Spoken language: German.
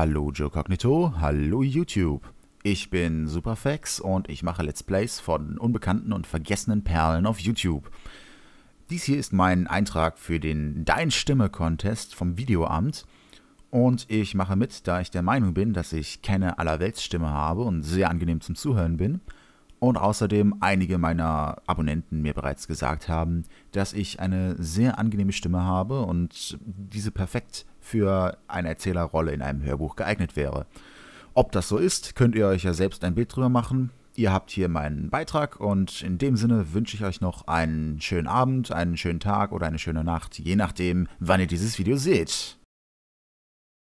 Hallo Joe Cognito, hallo YouTube. Ich bin Superfax und ich mache Let's Plays von unbekannten und vergessenen Perlen auf YouTube. Dies hier ist mein Eintrag für den Dein Stimme Contest vom Videoamt und ich mache mit, da ich der Meinung bin, dass ich keine Allerweltsstimme habe und sehr angenehm zum Zuhören bin und außerdem einige meiner Abonnenten mir bereits gesagt haben, dass ich eine sehr angenehme Stimme habe und diese perfekt für eine Erzählerrolle in einem Hörbuch geeignet wäre. Ob das so ist, könnt ihr euch ja selbst ein Bild drüber machen. Ihr habt hier meinen Beitrag und in dem Sinne wünsche ich euch noch einen schönen Abend, einen schönen Tag oder eine schöne Nacht, je nachdem, wann ihr dieses Video seht.